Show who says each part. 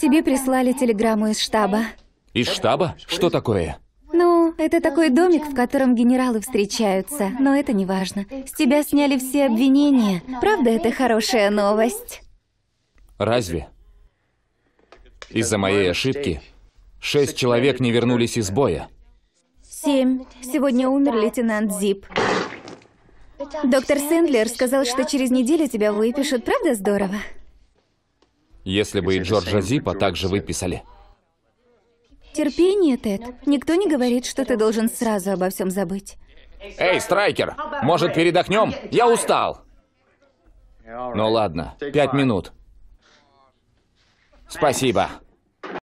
Speaker 1: Тебе прислали телеграмму из штаба.
Speaker 2: Из штаба? Что такое?
Speaker 1: Ну, это такой домик, в котором генералы встречаются, но это не важно. С тебя сняли все обвинения. Правда, это хорошая новость?
Speaker 2: Разве? Из-за моей ошибки шесть человек не вернулись из боя.
Speaker 3: Семь. Сегодня умер лейтенант Зип. Доктор Сэндлер сказал, что через неделю тебя выпишут. Правда здорово?
Speaker 2: если бы и Джорджа Зипа также выписали.
Speaker 1: Терпение, Тед. Никто не говорит, что ты должен сразу обо всем забыть.
Speaker 2: Эй, Страйкер, может передохнем? Я устал. Ну ладно, пять минут. Спасибо.